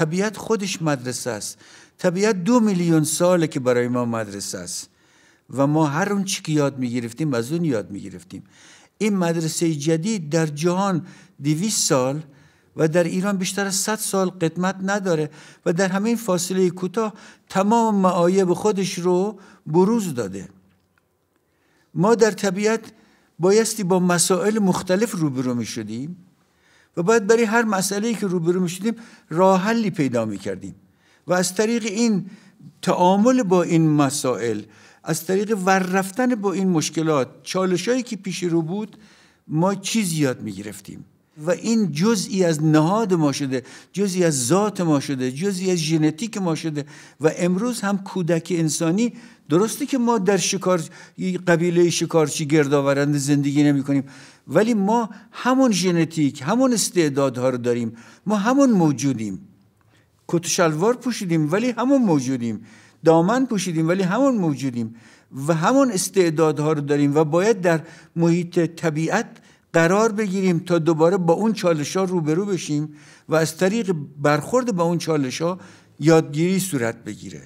طبیعت خودش مدرسه است طبیعت دو میلیون ساله که برای ما مدرسه است و ما هر اون چی که یاد میگرفتیم از اون یاد میگرفتیم این مدرسه جدید در جهان دویس سال و در ایران بیشتر از 100 سال قدمت نداره و در همین فاصله کوتاه تمام معایب خودش رو بروز داده ما در طبیعت بایستی با مسائل مختلف روبرو می شدیم و باید برای هر مسئله ای که روبرو میشدیم راه حلی پیدا میکردیم و از طریق این تعامل با این مسائل از طریق ور رفتن با این مشکلات چالشهایی که پیش رو بود ما چیزی یاد میگرفتیم و این جزئی از نهاد ما شده جزئی از ذات ما شده جزئی از ژنتیک ما شده و امروز هم کودک انسانی درسته که ما در شکار قبیله شکارچی گردآورنده زندگی نمی کنیم ولی ما همون ژنتیک همون استعدادها رو داریم ما همون موجودیم کت شلوار پوشیدیم ولی همون موجودیم دامن پوشیدیم ولی همون موجودیم و همون استعدادها رو داریم و باید در محیط طبیعت قرار بگیریم تا دوباره با اون چالش ها روبرو بشیم و از طریق برخورد با اون چالش ها یادگیری صورت بگیره